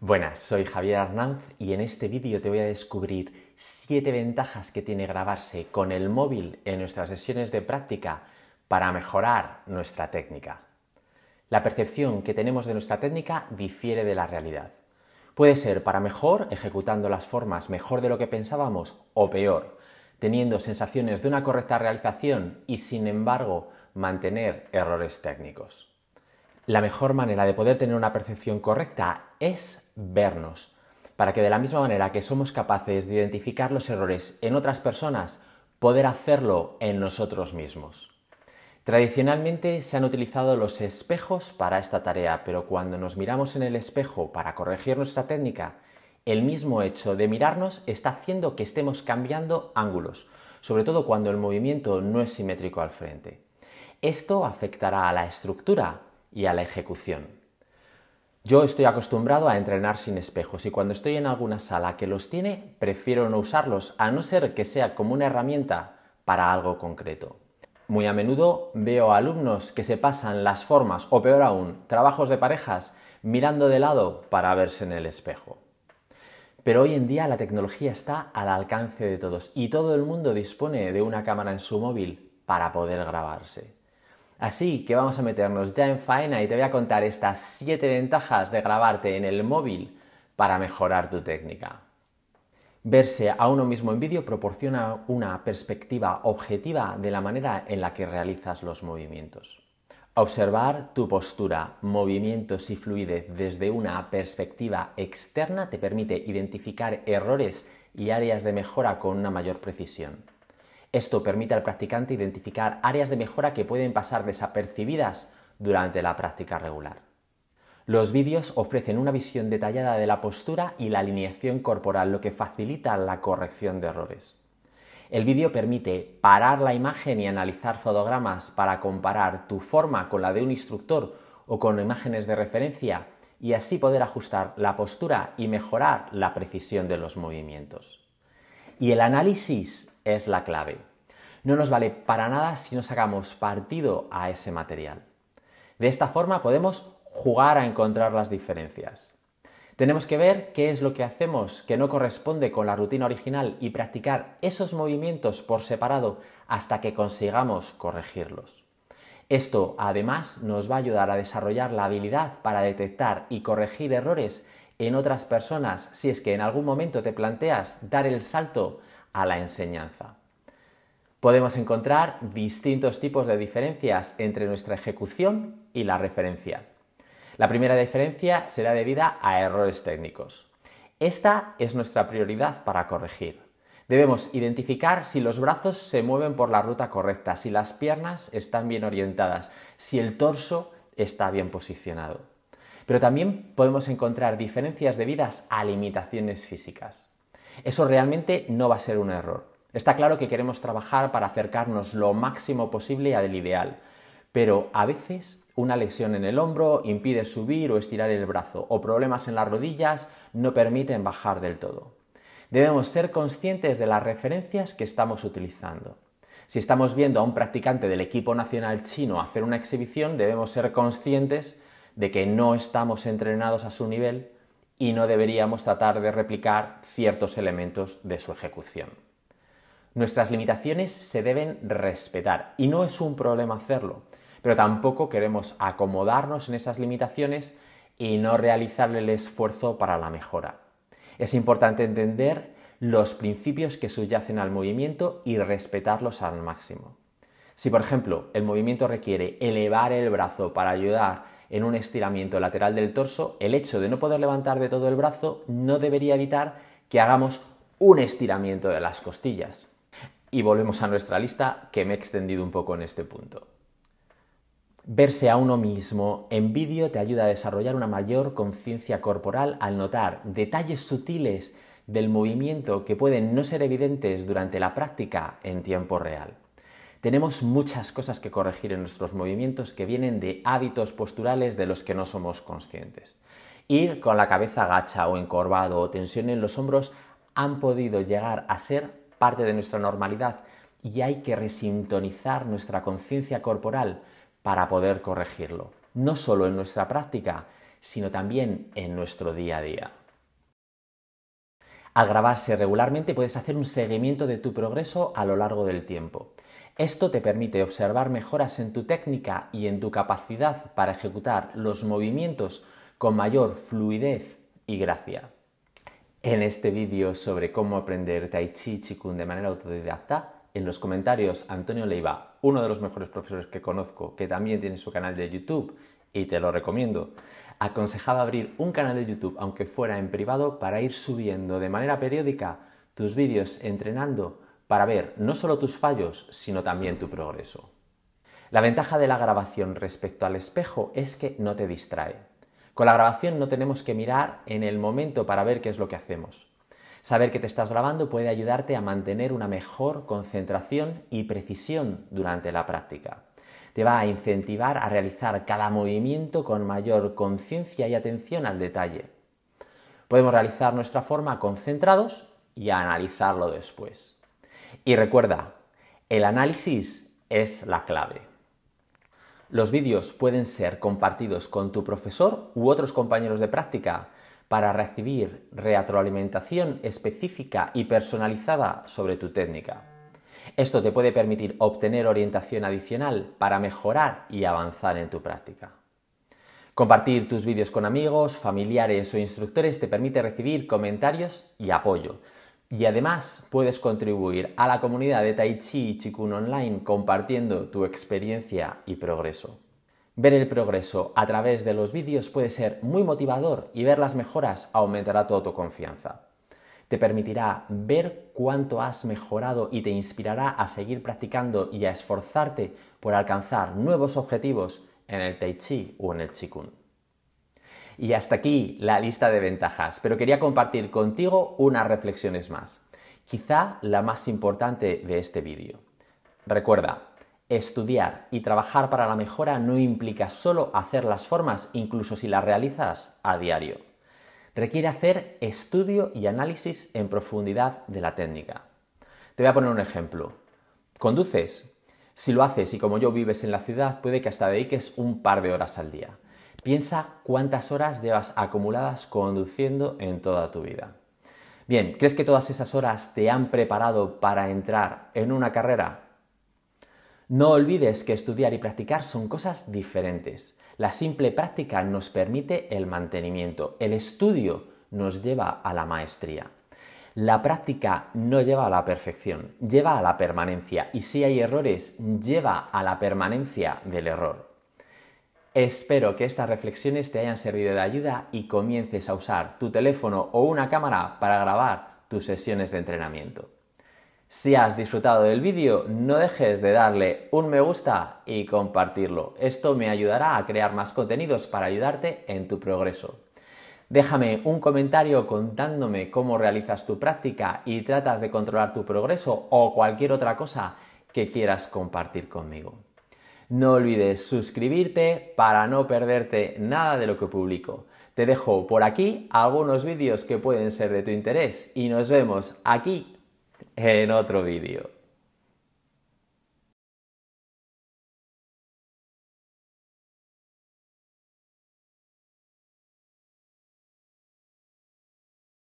Buenas, soy Javier Arnanz y en este vídeo te voy a descubrir 7 ventajas que tiene grabarse con el móvil en nuestras sesiones de práctica para mejorar nuestra técnica. La percepción que tenemos de nuestra técnica difiere de la realidad. Puede ser para mejor, ejecutando las formas mejor de lo que pensábamos, o peor, teniendo sensaciones de una correcta realización y sin embargo mantener errores técnicos la mejor manera de poder tener una percepción correcta es vernos, para que de la misma manera que somos capaces de identificar los errores en otras personas, poder hacerlo en nosotros mismos. Tradicionalmente se han utilizado los espejos para esta tarea, pero cuando nos miramos en el espejo para corregir nuestra técnica, el mismo hecho de mirarnos está haciendo que estemos cambiando ángulos, sobre todo cuando el movimiento no es simétrico al frente. Esto afectará a la estructura y a la ejecución. Yo estoy acostumbrado a entrenar sin espejos y cuando estoy en alguna sala que los tiene, prefiero no usarlos, a no ser que sea como una herramienta para algo concreto. Muy a menudo veo alumnos que se pasan las formas o peor aún, trabajos de parejas mirando de lado para verse en el espejo. Pero hoy en día la tecnología está al alcance de todos y todo el mundo dispone de una cámara en su móvil para poder grabarse. Así que vamos a meternos ya en faena y te voy a contar estas 7 ventajas de grabarte en el móvil para mejorar tu técnica. Verse a uno mismo en vídeo proporciona una perspectiva objetiva de la manera en la que realizas los movimientos. Observar tu postura, movimientos y fluidez desde una perspectiva externa te permite identificar errores y áreas de mejora con una mayor precisión. Esto permite al practicante identificar áreas de mejora que pueden pasar desapercibidas durante la práctica regular. Los vídeos ofrecen una visión detallada de la postura y la alineación corporal, lo que facilita la corrección de errores. El vídeo permite parar la imagen y analizar fotogramas para comparar tu forma con la de un instructor o con imágenes de referencia y así poder ajustar la postura y mejorar la precisión de los movimientos. Y el análisis es la clave. No nos vale para nada si no sacamos partido a ese material. De esta forma podemos jugar a encontrar las diferencias. Tenemos que ver qué es lo que hacemos que no corresponde con la rutina original y practicar esos movimientos por separado hasta que consigamos corregirlos. Esto además nos va a ayudar a desarrollar la habilidad para detectar y corregir errores en otras personas si es que en algún momento te planteas dar el salto a la enseñanza. Podemos encontrar distintos tipos de diferencias entre nuestra ejecución y la referencia. La primera diferencia será debida a errores técnicos. Esta es nuestra prioridad para corregir. Debemos identificar si los brazos se mueven por la ruta correcta, si las piernas están bien orientadas, si el torso está bien posicionado. Pero también podemos encontrar diferencias debidas a limitaciones físicas. Eso realmente no va a ser un error. Está claro que queremos trabajar para acercarnos lo máximo posible al ideal, pero a veces una lesión en el hombro impide subir o estirar el brazo, o problemas en las rodillas no permiten bajar del todo. Debemos ser conscientes de las referencias que estamos utilizando. Si estamos viendo a un practicante del equipo nacional chino hacer una exhibición, debemos ser conscientes de que no estamos entrenados a su nivel y no deberíamos tratar de replicar ciertos elementos de su ejecución. Nuestras limitaciones se deben respetar y no es un problema hacerlo, pero tampoco queremos acomodarnos en esas limitaciones y no realizar el esfuerzo para la mejora. Es importante entender los principios que subyacen al movimiento y respetarlos al máximo. Si por ejemplo el movimiento requiere elevar el brazo para ayudar en un estiramiento lateral del torso, el hecho de no poder levantar de todo el brazo no debería evitar que hagamos un estiramiento de las costillas. Y volvemos a nuestra lista, que me he extendido un poco en este punto. Verse a uno mismo en vídeo te ayuda a desarrollar una mayor conciencia corporal al notar detalles sutiles del movimiento que pueden no ser evidentes durante la práctica en tiempo real. Tenemos muchas cosas que corregir en nuestros movimientos que vienen de hábitos posturales de los que no somos conscientes. Ir con la cabeza gacha o encorvado o tensión en los hombros han podido llegar a ser parte de nuestra normalidad y hay que resintonizar nuestra conciencia corporal para poder corregirlo, no solo en nuestra práctica, sino también en nuestro día a día. Al grabarse regularmente puedes hacer un seguimiento de tu progreso a lo largo del tiempo. Esto te permite observar mejoras en tu técnica y en tu capacidad para ejecutar los movimientos con mayor fluidez y gracia. En este vídeo sobre cómo aprender Tai Chi Chikun de manera autodidacta, en los comentarios Antonio Leiva, uno de los mejores profesores que conozco, que también tiene su canal de YouTube y te lo recomiendo, aconsejaba abrir un canal de YouTube, aunque fuera en privado, para ir subiendo de manera periódica tus vídeos entrenando para ver no solo tus fallos, sino también tu progreso. La ventaja de la grabación respecto al espejo es que no te distrae. Con la grabación no tenemos que mirar en el momento para ver qué es lo que hacemos. Saber que te estás grabando puede ayudarte a mantener una mejor concentración y precisión durante la práctica. Te va a incentivar a realizar cada movimiento con mayor conciencia y atención al detalle. Podemos realizar nuestra forma concentrados y analizarlo después. Y recuerda, el análisis es la clave. Los vídeos pueden ser compartidos con tu profesor u otros compañeros de práctica para recibir retroalimentación específica y personalizada sobre tu técnica. Esto te puede permitir obtener orientación adicional para mejorar y avanzar en tu práctica. Compartir tus vídeos con amigos, familiares o instructores te permite recibir comentarios y apoyo, y además puedes contribuir a la comunidad de Tai Chi y Chikun Online compartiendo tu experiencia y progreso. Ver el progreso a través de los vídeos puede ser muy motivador y ver las mejoras aumentará tu autoconfianza. Te permitirá ver cuánto has mejorado y te inspirará a seguir practicando y a esforzarte por alcanzar nuevos objetivos en el Tai Chi o en el Chikun. Y hasta aquí la lista de ventajas, pero quería compartir contigo unas reflexiones más. Quizá la más importante de este vídeo. Recuerda, estudiar y trabajar para la mejora no implica solo hacer las formas, incluso si las realizas a diario. Requiere hacer estudio y análisis en profundidad de la técnica. Te voy a poner un ejemplo. Conduces, si lo haces y como yo vives en la ciudad, puede que hasta dediques un par de horas al día. Piensa cuántas horas llevas acumuladas conduciendo en toda tu vida. Bien, ¿crees que todas esas horas te han preparado para entrar en una carrera? No olvides que estudiar y practicar son cosas diferentes. La simple práctica nos permite el mantenimiento, el estudio nos lleva a la maestría. La práctica no lleva a la perfección, lleva a la permanencia y si hay errores, lleva a la permanencia del error. Espero que estas reflexiones te hayan servido de ayuda y comiences a usar tu teléfono o una cámara para grabar tus sesiones de entrenamiento. Si has disfrutado del vídeo, no dejes de darle un me gusta y compartirlo. Esto me ayudará a crear más contenidos para ayudarte en tu progreso. Déjame un comentario contándome cómo realizas tu práctica y tratas de controlar tu progreso o cualquier otra cosa que quieras compartir conmigo. No olvides suscribirte para no perderte nada de lo que publico. Te dejo por aquí algunos vídeos que pueden ser de tu interés y nos vemos aquí en otro vídeo.